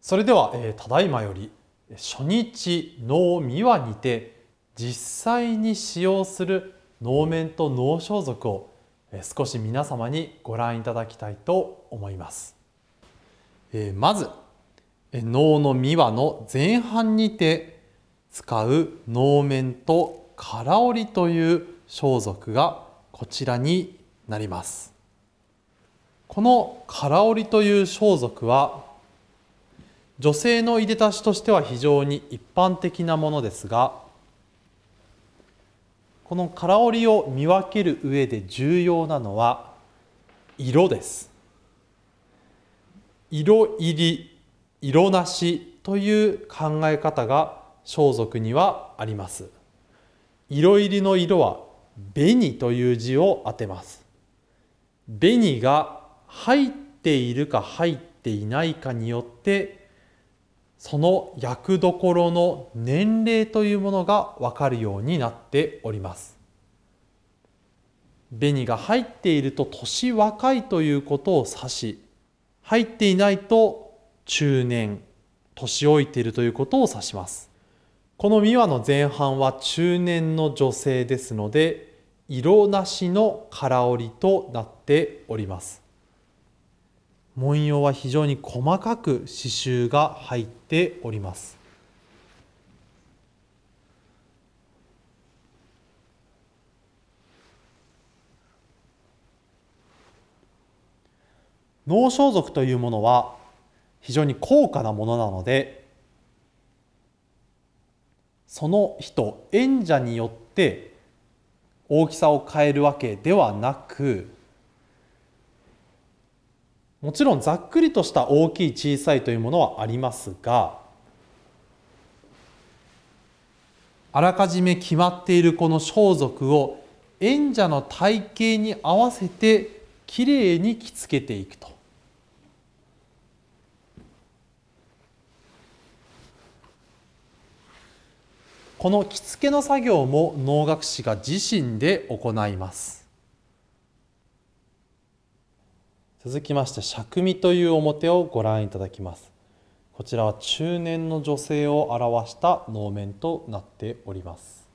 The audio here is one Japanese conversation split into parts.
それでは、えー、ただいまより初日能美はにて実際に使用する能面と能装束を、えー、少し皆様にご覧いただきたいと思います、えー、まず能の美はの前半にて使う能面と唐織という装束がこちらになりますこの唐織という装束は女性のいでたしとしては非常に一般的なものですがこの空織を見分ける上で重要なのは色です色入り色なしという考え方が装束にはあります色入りの色は紅という字を当てます紅が入っているか入っていないかによってその役どころの年齢というものがわかるようになっております。紅が入っていると年若いということを指し、入っていないと中年、年老いているということを指します。この美和の前半は中年の女性ですので、色なしの空織りとなっております。文様は非常に細かく刺繍が入っております能装束というものは非常に高価なものなのでその人演者によって大きさを変えるわけではなくもちろんざっくりとした大きい小さいというものはありますがあらかじめ決まっているこの装束を演者の体型に合わせてきれいに着付けていくと。この着付けの作業も能楽師が自身で行います。続きまして釈弥という表をご覧いただきますこちらは中年の女性を表した能面となっております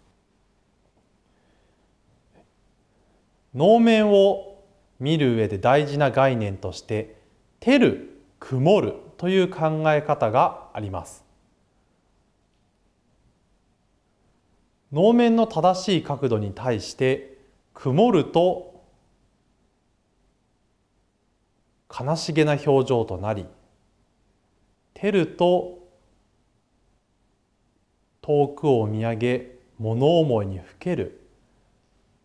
能面を見る上で大事な概念として「照る」「曇る」という考え方があります能面の正しい角度に対して「曇る」と悲しげな表情となりテルと遠くを見上げ物思いにふける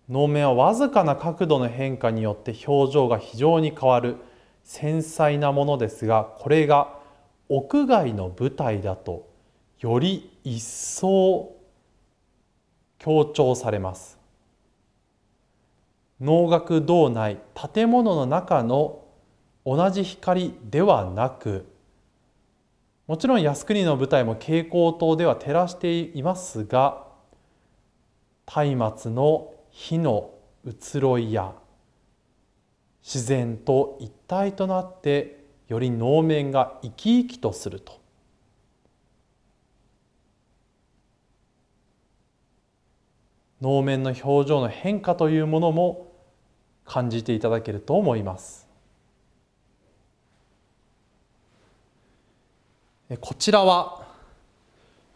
能面はわずかな角度の変化によって表情が非常に変わる繊細なものですがこれが屋外の舞台だとより一層強調されます能楽堂内建物の中の同じ光ではなくもちろん靖国の舞台も蛍光灯では照らしていますが松明の火の移ろいや自然と一体となってより能面が生き生きとすると。能面の表情の変化というものも感じていただけると思います。こちらは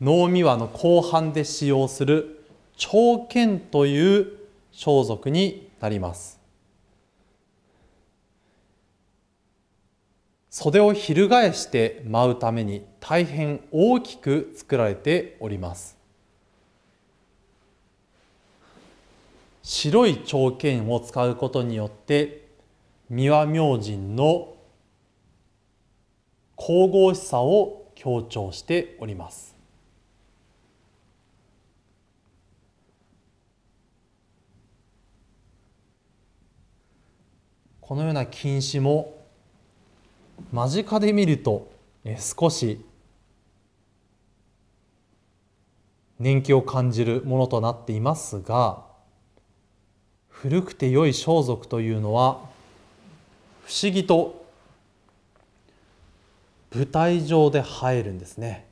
能見和の後半で使用する長剣という装束になります袖を翻して舞うために大変大きく作られております白い長剣を使うことによって三輪明神の神々しさを強調しております。このような禁止も間近で見ると少し年季を感じるものとなっていますが古くて良い装束というのは不思議と舞台上で入るんですね。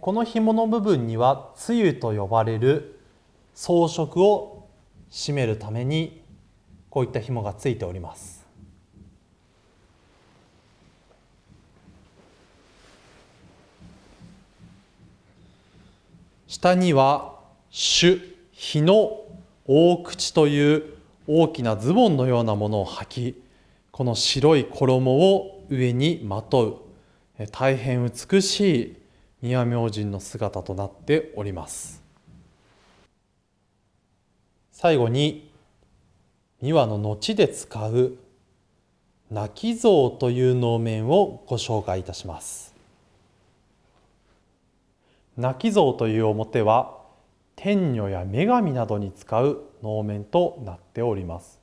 この紐の部分には露と呼ばれる装飾を締めるためにこういった紐がついております。下には「朱」「日の大口」という大きなズボンのようなものを履きこの白い衣を上にまとう大変美しい宮明神の姿となっております最後に三輪の後で使う泣き像という能面をご紹介いたします泣き像という表は天女や女神などに使う能面となっております